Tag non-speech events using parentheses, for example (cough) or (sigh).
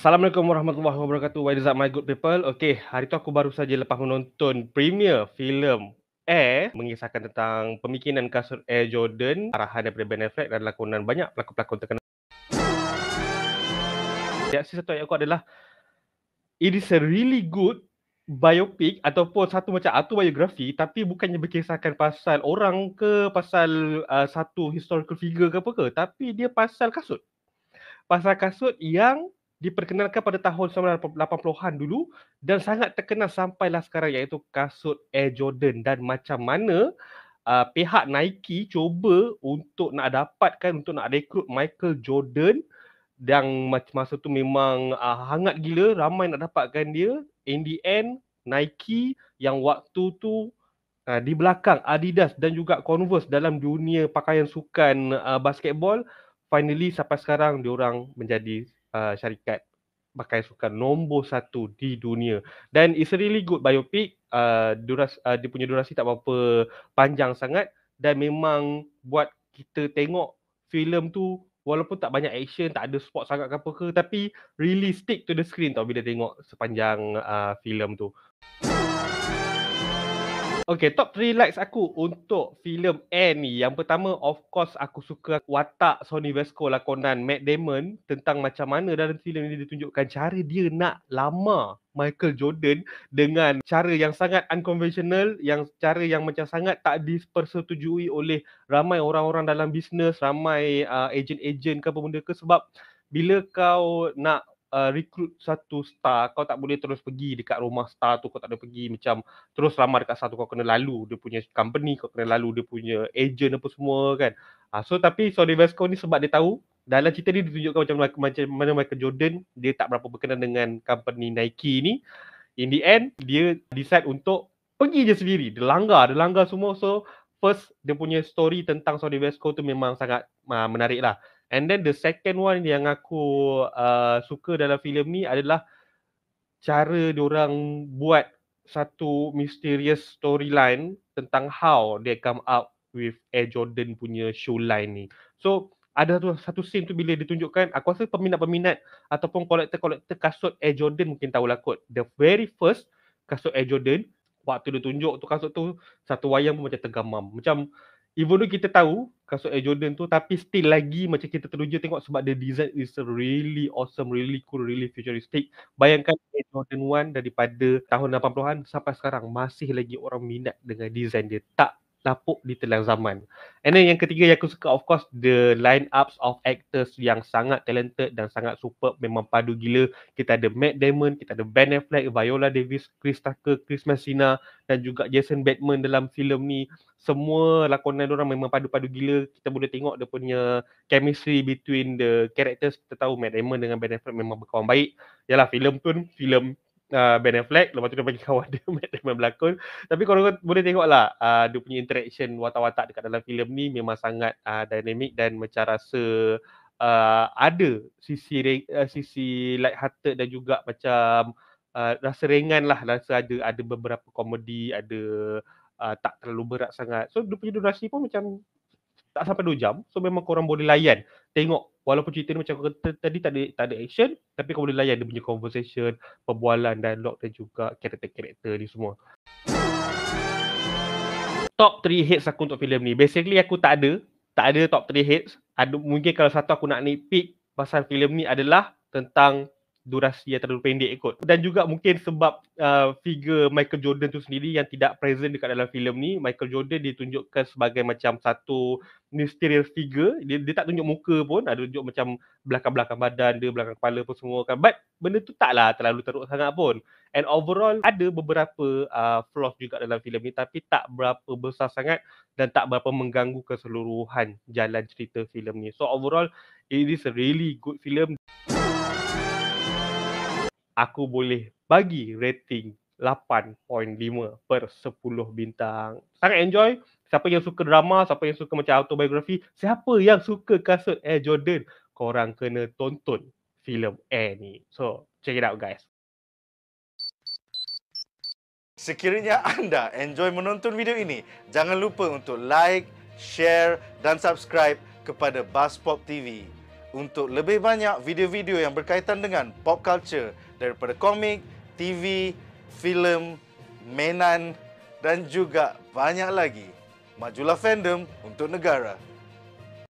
Assalamualaikum warahmatullahi wabarakatuh. What is up my good people? Okay, hari tu aku baru saja lepas menonton premier filem Air mengisahkan tentang pemikiran kasut Air Jordan arahan daripada Ben Affleck dan lakonan banyak pelakon-pelakon terkenal. Reaksi satu ayat aku adalah It is a really good biopic ataupun satu macam autobiografi tapi bukannya berkisahkan pasal orang ke pasal uh, satu historical figure ke apa ke tapi dia pasal kasut. Pasal kasut yang diperkenalkan pada tahun 1980-an dulu dan sangat terkenal sampailah sekarang iaitu kasut Air Jordan dan macam mana uh, pihak Nike cuba untuk nak dapatkan untuk nak rekrut Michael Jordan dan masa tu memang uh, hangat gila ramai nak dapatkan dia in the end Nike yang waktu tu uh, di belakang Adidas dan juga Converse dalam dunia pakaian sukan uh, basketball finally sampai sekarang diorang menjadi Uh, syarikat pakai sukan nombor satu di dunia dan it's a really good biopic uh, duras, uh, dia punya durasi tak berapa panjang sangat dan memang buat kita tengok filem tu walaupun tak banyak action tak ada spot sangat ke apa ke tapi really stick to the screen tau bila tengok sepanjang uh, filem tu Okay, top 3 likes aku untuk filem Air ni. Yang pertama, of course aku suka watak Sony Vesco lakonan Matt Damon tentang macam mana dalam filem ni ditunjukkan cara dia nak lama Michael Jordan dengan cara yang sangat unconventional, yang cara yang macam sangat tak dipersetujui oleh ramai orang-orang dalam bisnes, ramai uh, agent-agent ke apa benda ke sebab bila kau nak uh, recruit satu star kau tak boleh terus pergi dekat rumah star tu kau tak boleh pergi macam terus ramai dekat satu kau kena lalu dia punya company kau kena lalu dia punya agent apa semua kan uh, so tapi Sony Vesco ni sebab dia tahu dalam cerita ni ditunjukkan macam, macam macam mana Michael Jordan dia tak berapa berkenan dengan company Nike ni in the end dia decide untuk pergi je sendiri dia langgar dia langgar semua so first dia punya story tentang Sony Vesco tu memang sangat uh, menarik lah And then the second one yang aku uh, suka dalam filem ni adalah cara orang buat satu mysterious storyline tentang how they come up with Air Jordan punya shoe line ni. So ada satu, satu scene tu bila ditunjukkan, aku rasa peminat-peminat ataupun kolektor-kolektor kasut Air Jordan mungkin tahulah kot. The very first kasut Air Jordan, waktu dia tunjuk tu kasut tu, satu wayang pun macam tergamam. Macam even though kita tahu kasut Air Jordan tu tapi still lagi macam kita teruja tengok sebab the design is really awesome, really cool, really futuristic. Bayangkan Air Jordan 1 daripada tahun 80-an sampai sekarang masih lagi orang minat dengan design dia. Tak lapuk di ditelan zaman. And then yang ketiga yang aku suka of course the line ups of actors yang sangat talented dan sangat superb memang padu gila. Kita ada Matt Damon, kita ada Ben Affleck, Viola Davis, Chris Tucker, Chris Messina dan juga Jason Bateman dalam filem ni. Semua lakonan orang memang padu-padu gila. Kita boleh tengok dia punya chemistry between the characters. Kita tahu Matt Damon dengan Ben Affleck memang berkawan baik. Yalah filem tu filem uh, Ben Affleck lepas tu dia bagi kawan dia (laughs) Matt Damon berlakon tapi korang boleh tengok lah uh, dia punya interaction watak-watak dekat dalam filem ni memang sangat uh, dynamic dan macam rasa uh, ada sisi uh, sisi light hearted dan juga macam uh, rasa ringan lah rasa ada ada beberapa komedi ada uh, tak terlalu berat sangat so dia punya durasi pun macam tak sampai 2 jam so memang korang boleh layan tengok walaupun cerita ni macam aku kata tadi tak ada tak ada action tapi kau boleh layan dia punya conversation, perbualan, dialog dan juga karakter-karakter ni semua. Top 3 hits aku untuk filem ni. Basically aku tak ada, tak ada top 3 hits. Ada mungkin kalau satu aku nak nipik pasal filem ni adalah tentang durasi yang terlalu pendek kot dan juga mungkin sebab uh, figure Michael Jordan tu sendiri yang tidak present dekat dalam filem ni Michael Jordan ditunjukkan sebagai macam satu mysterious figure dia, dia tak tunjuk muka pun ada tunjuk macam belakang-belakang badan dia belakang kepala pun semua kan but benda tu taklah terlalu teruk sangat pun and overall ada beberapa uh, flaws juga dalam filem ni tapi tak berapa besar sangat dan tak berapa mengganggu keseluruhan jalan cerita filem ni so overall it is a really good film aku boleh bagi rating 8.5 per 10 bintang. Sangat enjoy. Siapa yang suka drama, siapa yang suka macam autobiografi, siapa yang suka kasut Air Jordan, korang kena tonton filem Air ni. So, check it out guys. Sekiranya anda enjoy menonton video ini, jangan lupa untuk like, share dan subscribe kepada Baspop TV untuk lebih banyak video-video yang berkaitan dengan pop culture daripada komik, TV, filem, mainan dan juga banyak lagi. Majulah fandom untuk negara.